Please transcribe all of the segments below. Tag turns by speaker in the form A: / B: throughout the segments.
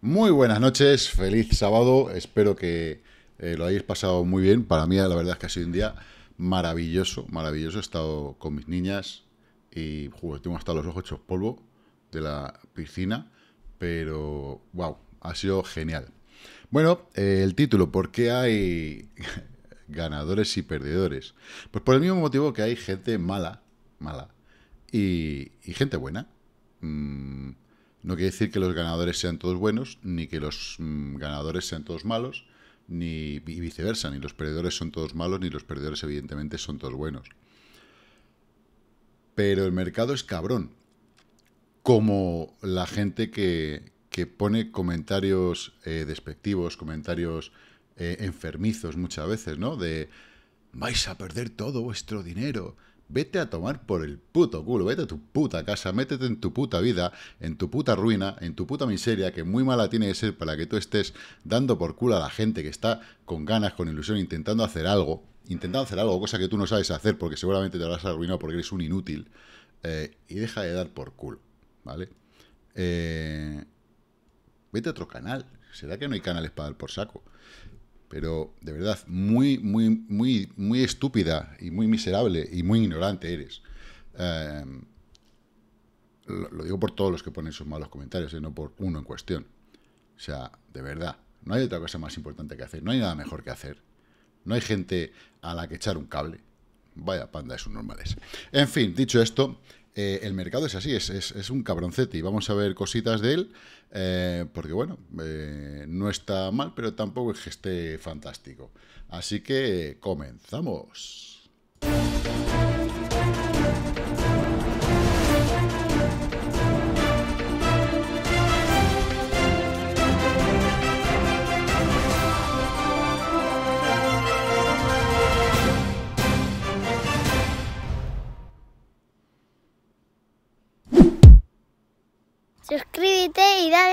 A: Muy buenas noches, feliz sábado, espero que eh, lo hayáis pasado muy bien. Para mí la verdad es que ha sido un día maravilloso, maravilloso. He estado con mis niñas y tengo hasta los ojos hechos polvo de la piscina, pero wow, ha sido genial. Bueno, eh, el título, ¿por qué hay ganadores y perdedores. Pues por el mismo motivo que hay gente mala, mala, y, y gente buena. Mm, no quiere decir que los ganadores sean todos buenos, ni que los mm, ganadores sean todos malos, ni y viceversa, ni los perdedores son todos malos, ni los perdedores evidentemente son todos buenos. Pero el mercado es cabrón, como la gente que, pone comentarios eh, despectivos, comentarios eh, enfermizos muchas veces, ¿no? De vais a perder todo vuestro dinero. Vete a tomar por el puto culo, vete a tu puta casa, métete en tu puta vida, en tu puta ruina, en tu puta miseria, que muy mala tiene que ser para que tú estés dando por culo a la gente que está con ganas, con ilusión, intentando hacer algo, intentando hacer algo, cosa que tú no sabes hacer porque seguramente te habrás arruinado porque eres un inútil, eh, y deja de dar por culo, ¿vale? Eh, vete a otro canal, ¿será que no hay canales para dar por saco? pero de verdad, muy, muy, muy, muy estúpida y muy miserable y muy ignorante eres. Em, lo, digo por todos los que ponen sus malos comentarios, y ¿eh? no por uno en cuestión. O sea, de verdad, no hay otra cosa más importante que hacer, no hay nada mejor que hacer. No hay gente a la que echar un cable. Vaya panda, esos normales. En fin, dicho esto, eh, el mercado es así, es, un cabroncete y vamos a ver cositas de él, eh, porque bueno, eh, no está mal, pero tampoco es que esté fantástico. Así que comenzamos.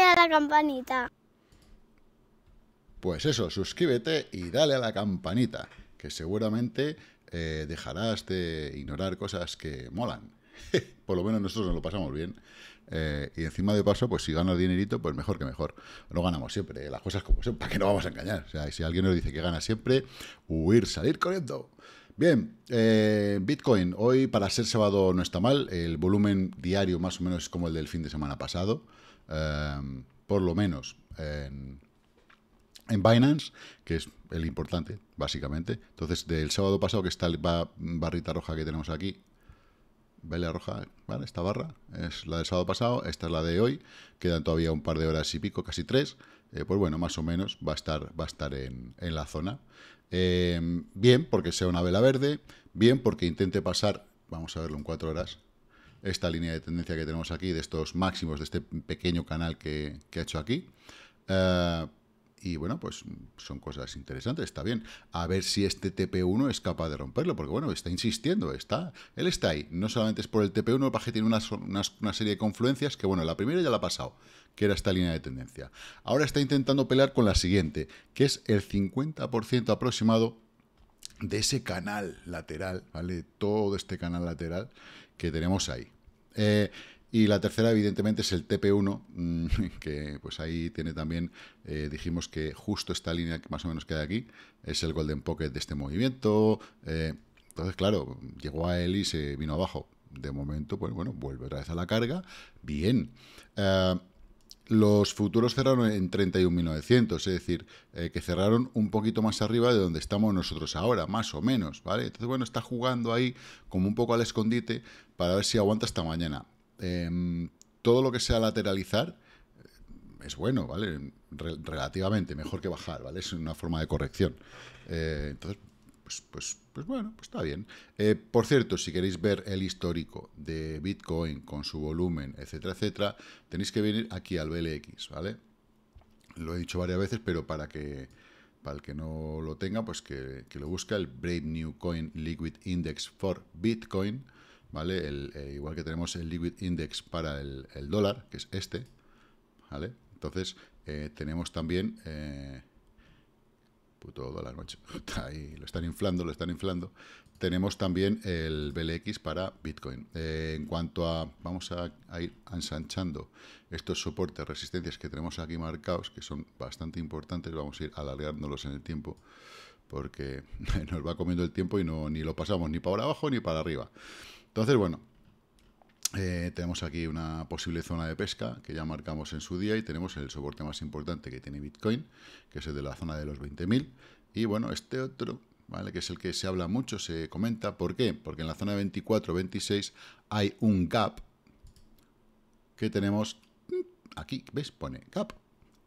A: a la campanita. Pues eso, suscríbete y dale a la campanita, que seguramente eh, dejarás de ignorar cosas que molan. Por lo menos nosotros nos lo pasamos bien. Eh, y encima de paso, pues si ganas dinerito, pues mejor que mejor. No ganamos siempre, las cosas como son, ¿para que no vamos a engañar? O sea, si alguien nos dice que gana siempre, huir, salir corriendo. Bien, eh, Bitcoin, hoy para ser sábado no está mal, el volumen diario más o menos es como el del fin de semana pasado, Em, por lo menos en, Binance, que es el importante, básicamente. Entonces, del sábado pasado, que está la barrita roja que tenemos aquí, vela roja, ¿vale? Esta barra es la del sábado pasado, esta es la de hoy, quedan todavía un par de horas y pico, casi tres, eh, pues bueno, más o menos va a estar, va a estar en, la zona. Em, bien porque sea una vela verde, bien porque intente pasar, vamos a verlo en cuatro horas, esta línea de tendencia que tenemos aquí, de estos máximos, de este pequeño canal que, ha hecho aquí. Eh, y bueno, pues son cosas interesantes, está bien. A ver si este TP1 es capaz de romperlo, porque bueno, está insistiendo, está, él está ahí. No solamente es por el TP1, Paje tiene una, una, serie de confluencias que bueno, la primera ya la ha pasado, que era esta línea de tendencia. Ahora está intentando pelear con la siguiente, que es el 50% aproximado de ese canal lateral, ¿vale? Todo este canal lateral que tenemos ahí. Eh, y la tercera, evidentemente, es el TP1, mm, que pues ahí tiene también, eh, dijimos que justo esta línea que más o menos queda aquí, es el golden pocket de este movimiento. Eh, entonces, claro, llegó a él y se vino abajo. De momento, pues bueno, vuelve otra vez a la carga. Bien los futuros cerraron en 31.900, es decir, eh, que cerraron un poquito más arriba de donde estamos nosotros ahora, más o menos, ¿vale? Entonces, bueno, está jugando ahí como un poco al escondite para ver si aguanta hasta mañana. Em, todo lo que sea lateralizar eh, es bueno, ¿vale? relativamente, mejor que bajar, ¿vale? Es una forma de corrección. Eh, entonces, pues, pues pues bueno, pues está bien. Eh, por cierto, si queréis ver el histórico de Bitcoin con su volumen, etcétera, etcétera, tenéis que venir aquí al BLX, ¿vale? Lo he dicho varias veces, pero para que para el que no lo tenga, pues que, lo busca el Brave New Coin Liquid Index for Bitcoin, ¿vale? Eh, igual que tenemos el Liquid Index para el, dólar, que es este, ¿vale? Entonces, eh, tenemos también pues toda la noche. ahí, lo están inflando, lo están inflando. Tenemos también el BLX para Bitcoin. Eh, en cuanto a, vamos a, a, ir ensanchando estos soportes, resistencias que tenemos aquí marcados, que son bastante importantes, vamos a ir alargándolos en el tiempo, porque nos va comiendo el tiempo y no ni lo pasamos ni para abajo ni para arriba. Entonces, bueno, eh, tenemos aquí una posible zona de pesca que ya marcamos en su día y tenemos el soporte más importante que tiene Bitcoin, que es el de la zona de los 20.000. Y bueno, este otro, ¿vale? que es el que se habla mucho, se comenta. ¿Por qué? Porque en la zona 24-26 hay un gap que tenemos mm, aquí. ¿Ves? Pone gap,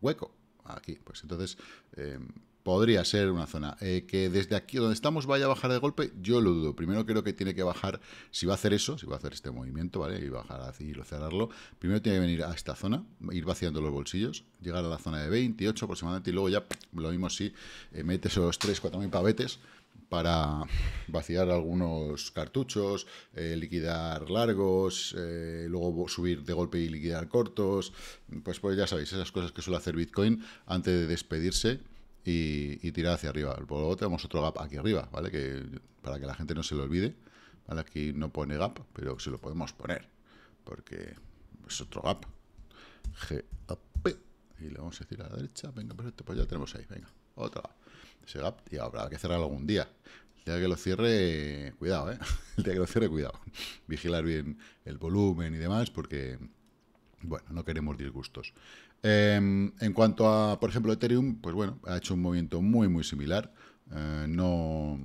A: hueco. Aquí, pues entonces... Em, Podría ser una zona. Eh, que desde aquí donde estamos vaya a bajar de golpe, yo lo dudo. Primero creo que tiene que bajar, si va a hacer eso, si va a hacer este movimiento, ¿vale? Y bajar así y cerrarlo. Primero tiene que venir a esta zona, ir vaciando los bolsillos, llegar a la zona de 28 aproximadamente y luego ya lo mismo si eh, metes esos 3, 4 mil pavetes para vaciar algunos cartuchos, eh, liquidar largos, eh, luego subir de golpe y liquidar cortos. Pues, pues ya sabéis, esas cosas que suele hacer Bitcoin antes de despedirse y, tirar hacia arriba. Luego tenemos otro gap aquí arriba, ¿vale? Que, para que la gente no se lo olvide. Aquí no pone gap, pero se lo podemos poner. Porque es otro gap. G, GAP. Y le vamos a decir a la derecha. Venga, perfecto. Pues ya tenemos ahí. Venga, otro gap. Ese gap. Y habrá que cerrarlo algún día. El día que lo cierre, cuidado, ¿eh? El día que lo cierre, cuidado. Vigilar bien el volumen y demás, porque bueno, no queremos disgustos. Em, en cuanto a, por ejemplo, Ethereum, pues bueno, ha hecho un movimiento muy, muy similar. Eh, no...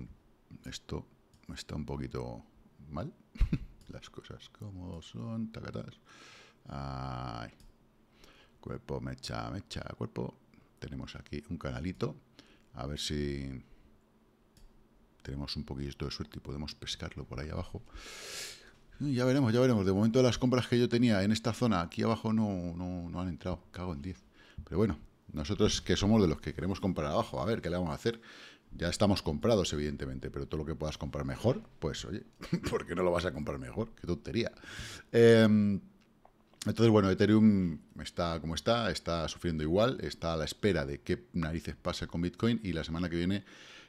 A: Esto está un poquito mal. Las cosas como son, tacatas. Cuerpo, mecha, mecha, cuerpo. Tenemos aquí un canalito. A ver si tenemos un poquito de suerte y podemos pescarlo por ahí abajo. Mm, ya veremos, ya veremos. De momento las compras que yo tenía en esta zona aquí abajo no, han entrado. Cago en 10. Pero bueno, nosotros que somos de los que queremos comprar abajo, a ver, ¿qué le vamos a hacer? Ya estamos comprados, evidentemente, pero todo lo que puedas comprar mejor, pues oye, ¿por qué no lo vas a comprar mejor? Qué tontería. Em, entonces, bueno, Ethereum está como está, está sufriendo igual, está a la espera de qué narices pasa con Bitcoin y la semana que viene,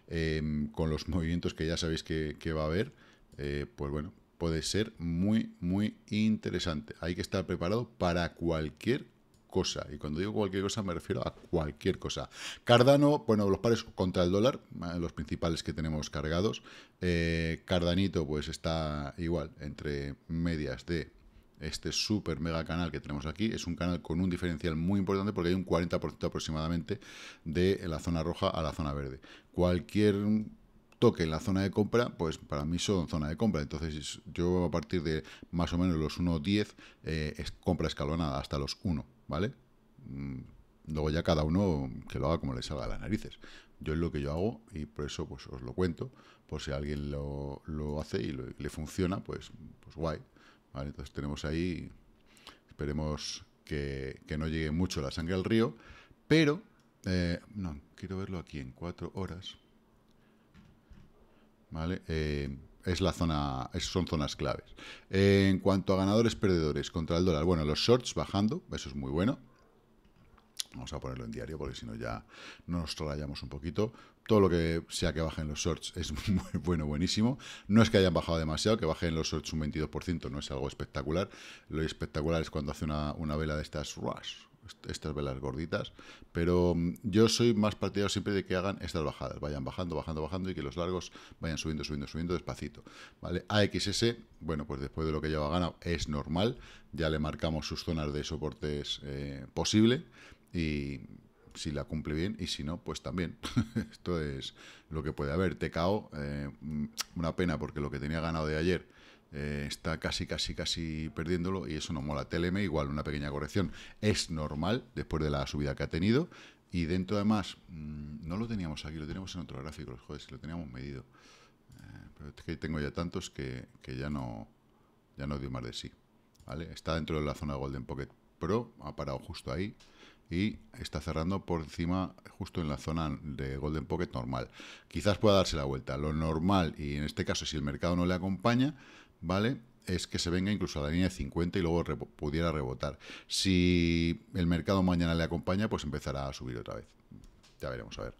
A: em, con los movimientos que ya sabéis que, va a haber, eh, pues bueno, puede ser muy, muy interesante. Hay que estar preparado para cualquier cosa. Y cuando digo cualquier cosa me refiero a cualquier cosa. Cardano, bueno, los pares contra el dólar, eh, los principales que tenemos cargados. Eh, Cardanito, pues está igual, entre medias de este super mega canal que tenemos aquí. Es un canal con un diferencial muy importante porque hay un 40% aproximadamente de la zona roja a la zona verde. Cualquier toque en la zona de compra, pues para mí son zona de compra. Entonces yo a partir de más o menos los 1.10 eh, es compra escalonada hasta los 1, ¿vale? Mm, luego ya cada uno que lo haga como le salga a las narices. Yo es lo que yo hago y por eso pues os lo cuento. Por si alguien lo, hace y, le funciona, pues, pues guay. Entonces tenemos ahí, esperemos que, no llegue mucho la sangre al río, pero... Eh, no, quiero verlo aquí en cuatro horas. ¿vale? Eh, es la zona, son zonas claves. en cuanto a ganadores perdedores contra el dólar, bueno, los shorts bajando, eso es muy bueno. Vamos a ponerlo en diario porque si no ya nos rayamos un poquito. Todo lo que sea que bajen los shorts es muy bueno, buenísimo. No es que hayan bajado demasiado, que bajen los shorts un 22% no es algo espectacular. Lo espectacular es cuando hace una, una vela de estas rush, estas velas gorditas, pero mm, yo soy más partidario siempre de que hagan estas bajadas, vayan bajando, bajando, bajando y que los largos vayan subiendo, subiendo, subiendo despacito, ¿vale? AXS, bueno, pues después de lo que lleva ganado es normal, ya le marcamos sus zonas de soportes eh, posible y si la cumple bien y si no, pues también. Esto es lo que puede haber. TKO, eh, mm, una pena porque lo que tenía ganado de ayer eh, está casi, casi, casi perdiéndolo y eso no mola. TLM igual, una pequeña corrección. Es normal después de la subida que ha tenido y dentro además, mm, no lo teníamos aquí, lo teníamos en otro gráfico, joder, si lo teníamos medido. Eh, pero es que tengo ya tantos que, que ya no ya no dio más de sí. ¿vale? Está dentro de la zona de Golden Pocket Pro, ha parado justo ahí y está cerrando por encima, justo en la zona de Golden Pocket normal. Quizás pueda darse la vuelta. Lo normal, y en este caso si el mercado no le acompaña, ¿vale? Es que se venga incluso a la línea de 50 y luego pudiera rebotar. Si el mercado mañana le acompaña, pues empezará a subir otra vez. Ya veremos, a ver.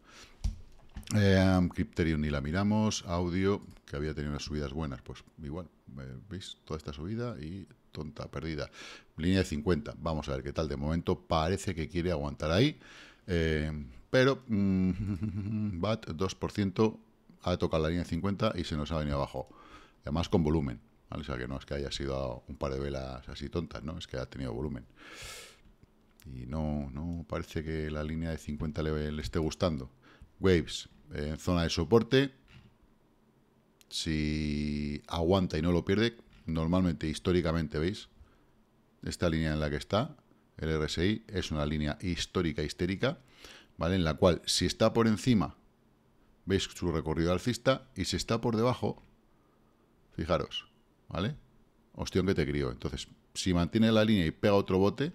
A: Eh, ni la miramos. Audio, que había tenido unas subidas buenas, pues igual. Eh, ¿Veis? Toda esta subida y tonta, perdida. Línea de 50. Vamos a ver qué tal. De momento parece que quiere aguantar ahí. Eh, pero mm, BAT 2% ha tocado la línea de 50 y se nos ha venido abajo. Además con volumen. O sea, que no es que haya sido un par de velas así tontas, ¿no? Es que ha tenido volumen. Y no, no parece que la línea de 50 le, esté gustando. Waves en eh, zona de soporte. Si aguanta y no lo pierde, normalmente, históricamente, ¿veis? Esta línea en la que está, el RSI, es una línea histórica histérica, ¿vale? En la cual, si está por encima, veis su recorrido alcista, y si está por debajo, fijaros, ¿vale? Ostión que te crió. Entonces, si mantiene la línea y pega otro bote,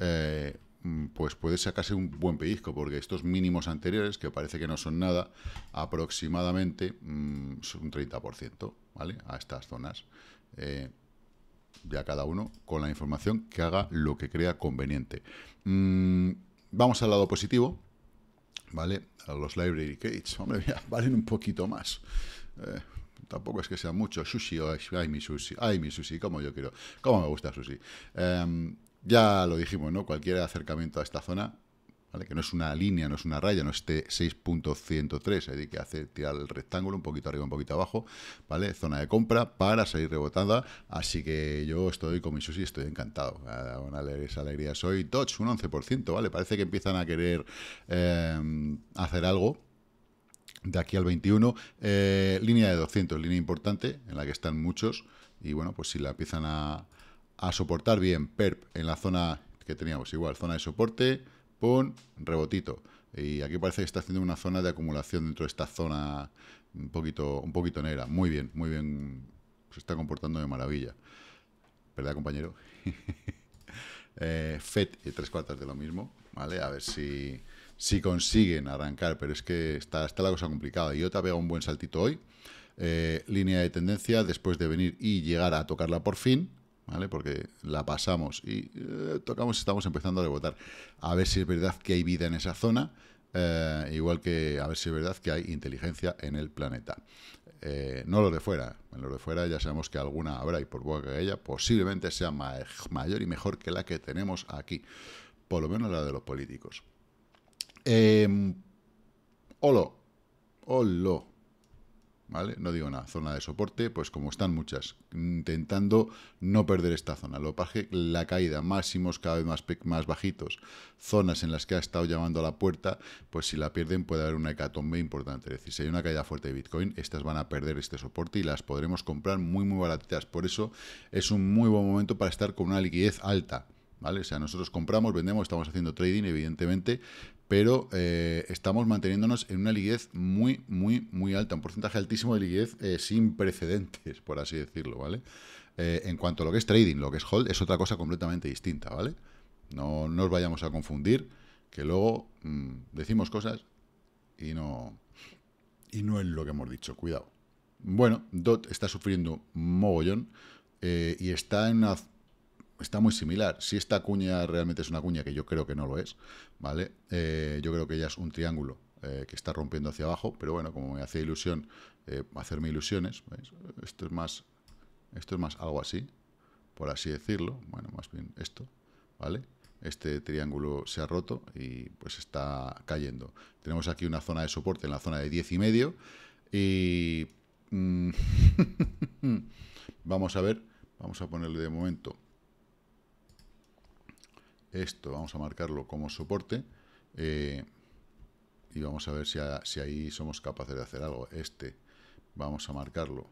A: eh, mm, pues puede sacarse un buen pellizco, porque estos mínimos anteriores, que parece que no son nada, aproximadamente mm, son un 30%, ¿vale? A estas zonas. ya eh, cada uno con la información que haga lo que crea conveniente. Mm, vamos al lado positivo, ¿vale? A los library gates, hombre, mira, valen un poquito más. Eh, tampoco es que sea mucho. Sushi, o... ay mi sushi, ay mi sushi, como yo quiero, como me gusta sushi. Em, ya lo dijimos, ¿no? Cualquier acercamiento a esta zona, ¿vale? Que no es una línea, no es una raya, no esté 6.103, hay que hacer tirar el rectángulo un poquito arriba, un poquito abajo, ¿vale? Zona de compra para salir rebotada, así que yo estoy con mi sushi, estoy encantado. a leer esa alegría soy. touch un 11%, ¿vale? Parece que empiezan a querer em, hacer algo, de aquí al 21. Eh, línea de 200, línea importante en la que están muchos. Y bueno, pues si la empiezan a, soportar bien, PERP en la zona que teníamos igual, zona de soporte, pon, rebotito. Y aquí parece que está haciendo una zona de acumulación dentro de esta zona un poquito, un poquito negra. Muy bien, muy bien. Se está comportando de maravilla. ¿Verdad, compañero? Eh, fed y tres cuartas de lo mismo. ¿Vale? A ver si si consiguen arrancar, pero es que está, la cosa complicada. Y otra veo un buen saltito hoy. Eh, línea de tendencia después de venir y llegar a tocarla por fin, ¿vale? Porque la pasamos y eh, tocamos y estamos empezando a rebotar. A ver si es verdad que hay vida en esa zona, eh, igual que a ver si es verdad que hay inteligencia en el planeta. no los de fuera, los de fuera ya sabemos que alguna habrá y por boca que haya, posiblemente sea mayor y mejor que la que tenemos aquí, por lo menos la de los políticos. Eh, em, holo, ¿Vale? No digo nada. Zona de soporte, pues como están muchas, intentando no perder esta zona. Lo que la caída, máximos cada vez más, más bajitos, zonas en las que ha estado llamando a la puerta, pues si la pierden puede haber una hecatombe importante. Es decir, si hay una caída fuerte de Bitcoin, estas van a perder este soporte y las podremos comprar muy, muy baratitas. Por eso es un muy buen momento para estar con una liquidez alta. ¿Vale? O sea, nosotros compramos, vendemos, estamos haciendo trading, evidentemente, pero eh, estamos manteniéndonos en una liquidez muy, muy, muy alta, un porcentaje altísimo de liquidez eh, sin precedentes, por así decirlo, ¿vale? Eh, en cuanto a lo que es trading, lo que es hold, es otra cosa completamente distinta, ¿vale? No, nos vayamos a confundir, que luego mm, decimos cosas y no, y no es lo que hemos dicho, cuidado. Bueno, DOT está sufriendo mogollón y está en una está muy similar. Si esta cuña realmente es una cuña, que yo creo que no lo es, ¿vale? Eh, yo creo que ella es un triángulo eh, que está rompiendo hacia abajo, pero bueno, como me hace ilusión eh, hacerme ilusiones, esto es más esto es más algo así, por así decirlo, bueno, más bien esto, ¿vale? Este triángulo se ha roto y pues está cayendo. Tenemos aquí una zona de soporte en la zona de 10 y medio y mm, vamos a ver, vamos a ponerle de momento esto vamos a marcarlo como soporte. Eh, y vamos a ver si, ahí somos capaces de hacer algo. Este vamos a marcarlo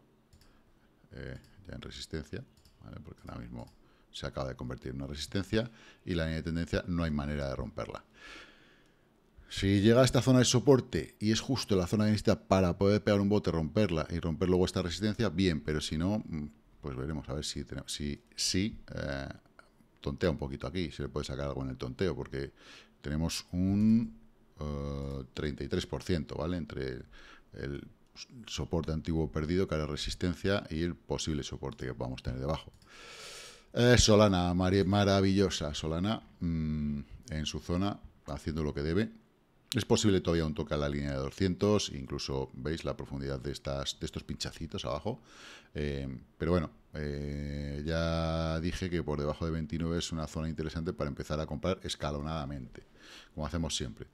A: eh, ya en resistencia, porque ahora mismo se acaba de convertir en una resistencia y la línea de tendencia no hay manera de romperla. Si llega a esta zona de soporte y es justo la zona de necesita para poder pegar un bote, romperla y romper luego esta resistencia, bien, pero si no, mm, pues veremos a ver si, tenemos, si, eh, tontea un poquito aquí, se le puede sacar algo en el tonteo, porque tenemos un 33%, eh, ¿vale? Entre el soporte antiguo perdido, que era resistencia, y el posible soporte que vamos a tener debajo. Eh, Solana, maravillosa Solana, mm, en su zona, haciendo lo que debe. Es posible todavía un toque la línea de 200, incluso veis la profundidad de, estas, estos pinchacitos abajo. Eh, pero bueno, eh, ya dije que por debajo de 29 es una zona interesante para empezar a comprar escalonadamente, como hacemos siempre.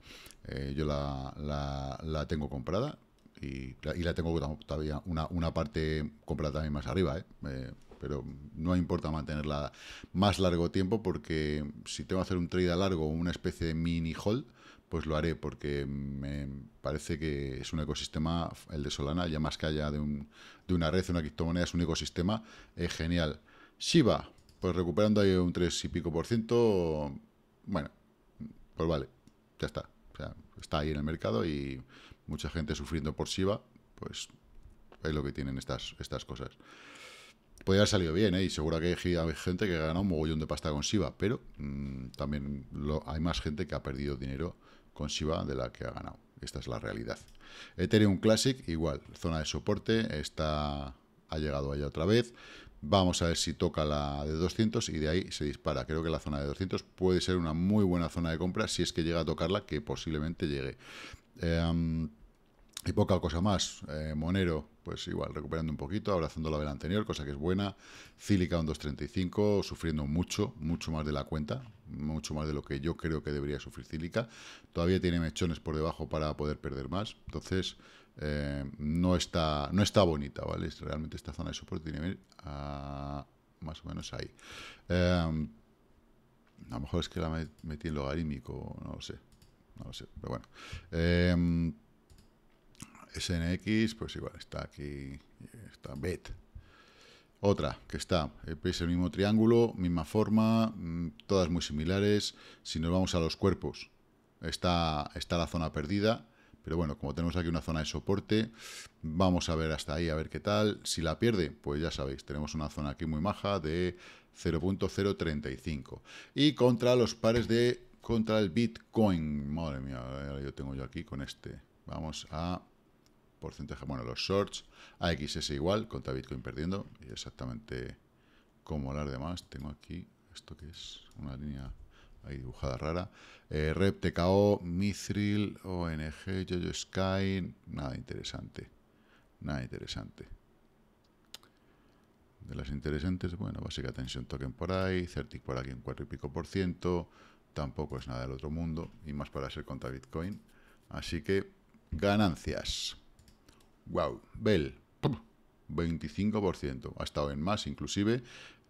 A: Eh, yo la, tengo comprada y, la tengo todavía una, parte comprada también más arriba, ¿eh? pero no importa mantenerla más largo tiempo porque si tengo que hacer un trade a largo una especie de mini hold pues lo haré porque me parece que es un ecosistema, el de Solana, ya más que haya de, un, de una red, una criptomoneda, es un ecosistema eh, genial. Shiba, pues recuperando ahí un 3 y pico por ciento, bueno, pues vale, ya está. está ahí en el mercado y mucha gente sufriendo por Shiba, pues es lo que tienen estas, estas cosas. Podría haber salido bien, ¿eh? y seguro que hay gente que ha ganado un mogollón de pasta con Shiba, pero mm, también lo, hay más gente que ha perdido dinero con Shiva de la que ha ganado. Esta es la realidad. Ethereum Classic, igual, zona de soporte, está, ha llegado allá otra vez. Vamos a ver si toca la de 200 y de ahí se dispara. Creo que la zona de 200 puede ser una muy buena zona de compra si es que llega a tocarla, que posiblemente llegue. Em, y poca cosa más. Eh, Monero, pues igual, recuperando un poquito, abrazando la vela anterior, cosa que es buena. Cílica un 2.35, sufriendo mucho, mucho más de la cuenta, mucho más de lo que yo creo que debería sufrir Cílica. Todavía tiene mechones por debajo para poder perder más. Entonces, eh, no, está, no está bonita, ¿vale? Realmente esta zona de soporte tiene que ir más o menos ahí. Em, a lo mejor es que la metí en logarítmico, no lo sé. No lo sé, pero bueno. Em, SNX, pues igual está aquí, está BET. Otra que está, eh, Es el mismo triángulo, misma forma, mm, todas muy similares. Si nos vamos a los cuerpos, está, está la zona perdida, pero bueno, como tenemos aquí una zona de soporte, vamos a ver hasta ahí, a ver qué tal. Si la pierde, pues ya sabéis, tenemos una zona aquí muy maja de 0.035. Y contra los pares de... contra el Bitcoin. Madre mía, ahora yo tengo yo aquí con este. Vamos a porcentaje, bueno, los shorts, AXS igual, contra Bitcoin perdiendo, y exactamente como las demás, tengo aquí, esto que es una línea ahí dibujada rara, eh, Rep, TKO, Mithril, ONG, yoyo Sky, nada interesante, nada interesante. De las interesantes, bueno, básica tensión token por ahí, Certic por aquí en cuatro y pico por ciento, tampoco es nada del otro mundo, y más para ser contra Bitcoin. Así que ganancias. Wow, Bell, 25%. Ha estado en más inclusive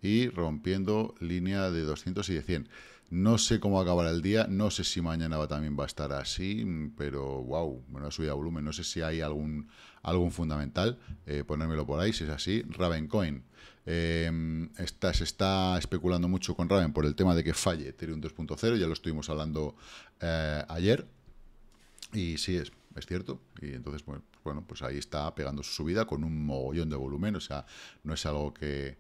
A: y rompiendo línea de 200 y de 100. No sé cómo acabará el día, no sé si mañana va, también va a estar así, pero wow, bueno, ha subido volumen. No sé si hay algún, algún fundamental, eh, ponérmelo por ahí si es así. Ravencoin, Coin, em, se está especulando mucho con Raven por el tema de que falle Ethereum 2.0, ya lo estuvimos hablando eh, ayer, y sí, es, es cierto, y entonces, bueno, bueno, pues ahí está pegando su subida con un mogollón de volumen, o sea, no es algo que,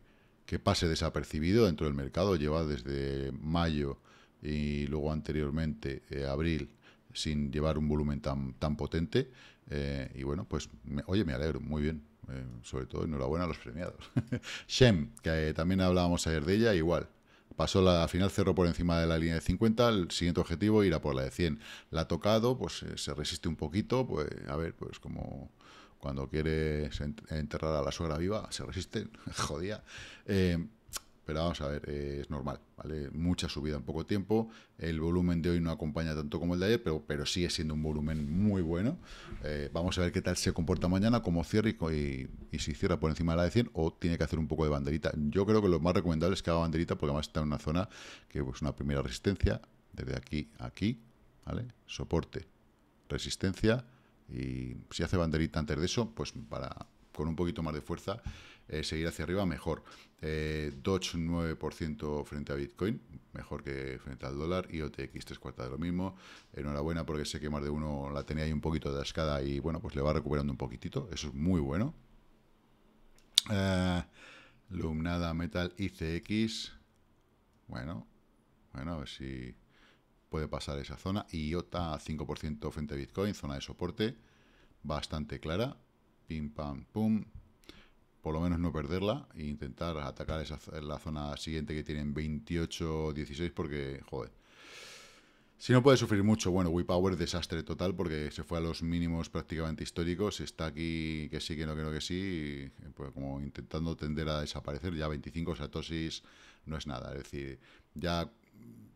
A: pase desapercibido dentro del mercado, lleva desde mayo y luego anteriormente eh, abril sin llevar un volumen tan, tan potente eh, y bueno, pues oye, me alegro, muy bien, eh, sobre todo enhorabuena a los premiados. Shem, que también hablábamos ayer de ella, igual, Pasó la, final cerró por encima de la línea de 50, el siguiente objetivo irá por la de 100. La ha tocado, pues eh, se resiste un poquito, pues a ver, pues como cuando quieres enterrar a la suegra viva, se resiste, jodía. Eh, pero vamos a ver, eh, es normal, ¿vale? Mucha subida en poco tiempo, el volumen de hoy no acompaña tanto como el de ayer, pero, pero sigue siendo un volumen muy bueno. Eh, vamos a ver qué tal se comporta mañana, cómo cierra y, si cierra por encima de la de 100 o tiene que hacer un poco de banderita. Yo creo que lo más recomendable es que haga banderita porque además está en una zona que es pues, una primera resistencia, desde aquí a aquí, ¿vale? Soporte, resistencia y si hace banderita antes de eso, pues para con un poquito más de fuerza eh, seguir hacia arriba, mejor. Eh, Doge 9% frente a Bitcoin, mejor que frente al dólar, ...IoTX 3 cuartas de lo mismo. Enhorabuena porque sé que más de uno la tenía ahí un poquito de escada y bueno, pues le va recuperando un poquitito, eso es muy bueno. Eh, Lumnada Metal ICX, bueno, bueno, a ver si puede pasar esa zona. IOTA 5% frente a Bitcoin, zona de soporte, bastante clara. Pim, pam, pum por lo menos no perderla e intentar atacar esa, la zona siguiente que tienen 28-16 porque, joder. Si no puede sufrir mucho, bueno, Power, desastre total porque se fue a los mínimos prácticamente históricos, está aquí que sí, que no, que no, que sí, pues como intentando tender a desaparecer, ya 25 satosis no es nada, es decir, ya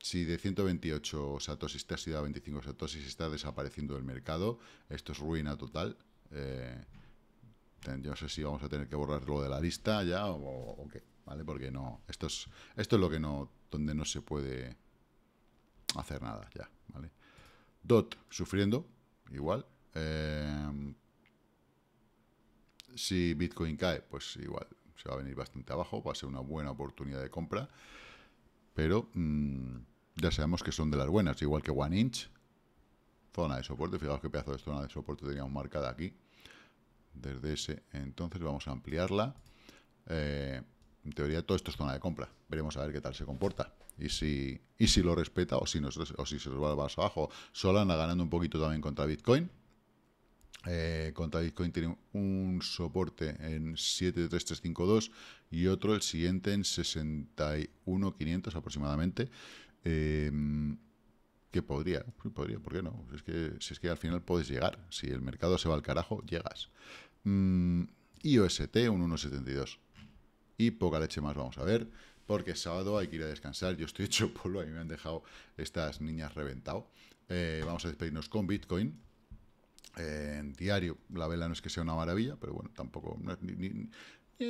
A: si de 128 satosis te has ido a 25 satosis, está desapareciendo del mercado, esto es ruina total. Eh, yo no sé si vamos a tener que borrarlo de la lista ya o, qué, ¿vale? Porque no, esto es, esto es lo que no, donde no se puede hacer nada ya, ¿vale? Dot sufriendo, igual. Em, si Bitcoin cae, pues igual se va a venir bastante abajo, va a ser una buena oportunidad de compra, pero mm, ya sabemos que son de las buenas, igual que One Inch, zona de soporte, fijaos que pedazo de zona de soporte teníamos marcada aquí, desde ese entonces vamos a ampliarla. Eh, en teoría todo esto es zona de compra. Veremos a ver qué tal se comporta. Y si, y si lo respeta o si, nosotros, o si se nos va al bajo abajo. Solana ganando un poquito también contra Bitcoin. Eh, contra Bitcoin tiene un soporte en 73352 y otro el siguiente en 61500 aproximadamente. Eh, que podría, podría, ¿por qué no? es que, si es que al final puedes llegar, si el mercado se va al carajo, llegas. Mm, IOST, un 1.72. Y poca leche más vamos a ver, porque sábado hay que ir a descansar, yo estoy hecho polvo, a mí me han dejado estas niñas reventado. Eh, vamos a despedirnos con Bitcoin, eh, en diario la vela no es que sea una maravilla, pero bueno, tampoco ni,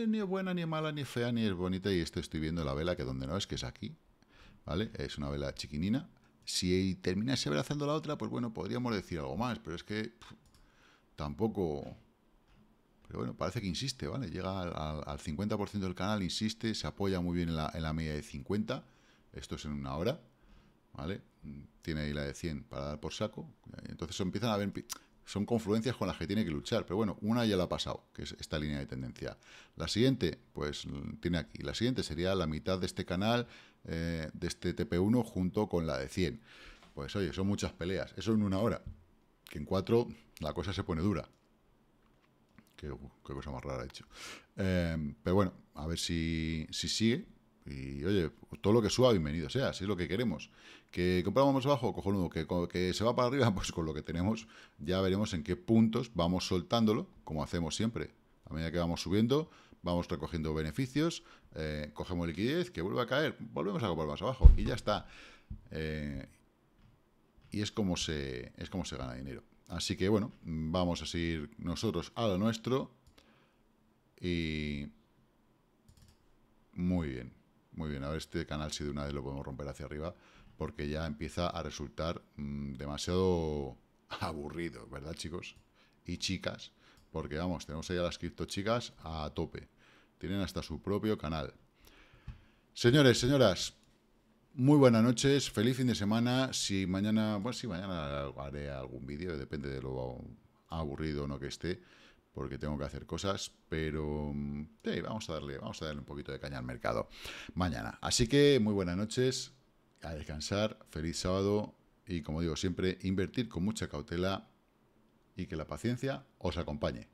A: ni, buena, ni mala, ni fea, ni es bonita. Y esto estoy viendo la vela que donde no es, que es aquí. ¿Vale? Es una vela chiquinina. Si terminase abrazando la otra, pues bueno, podríamos decir algo más, pero es que tampoco... Pero bueno, parece que insiste, ¿vale? Llega al, 50% del canal, insiste, se apoya muy bien en la, en la media de 50, esto es en una hora, ¿vale? Tiene ahí la de 100 para dar por saco, entonces empiezan a ver son confluencias con las que tiene que luchar. Pero bueno, una ya la ha pasado, que es esta línea de tendencia. La siguiente, pues tiene aquí. La siguiente sería la mitad de este canal, eh, de este TP1 junto con la de 100. Pues oye, son muchas peleas. Eso en una hora. Que en cuatro la cosa se pone dura. Qué, cosa más rara he hecho. Em, pero bueno, a ver si, sigue. Y oye, todo lo que suba, bienvenido sea, si es lo que queremos. Que compramos más abajo, cojonudo, que, que se va para arriba, pues con lo que tenemos ya veremos en qué puntos vamos soltándolo, como hacemos siempre. A medida que vamos subiendo, vamos recogiendo beneficios, eh, cogemos liquidez, que vuelva a caer, volvemos a comprar más abajo y ya está. Eh, y es como, se, es como se gana dinero. Así que bueno, vamos a seguir nosotros a lo nuestro y... Muy bien, muy bien. A ver este canal si de una vez lo podemos romper hacia arriba porque ya empieza a resultar mm, demasiado aburrido, ¿verdad chicos? Y chicas, porque vamos, tenemos ahí a las cripto chicas a tope. Tienen hasta su propio canal. Señores, señoras, muy buenas noches, feliz fin de semana. Si mañana, bueno, si mañana haré algún vídeo, depende de lo aburrido o no que esté, porque tengo que hacer cosas, pero mm, vamos, a darle, vamos a darle un poquito de caña al mercado mañana. Así que muy buenas noches, a descansar, feliz sábado y como digo siempre, invertir con mucha cautela y que la paciencia os acompañe.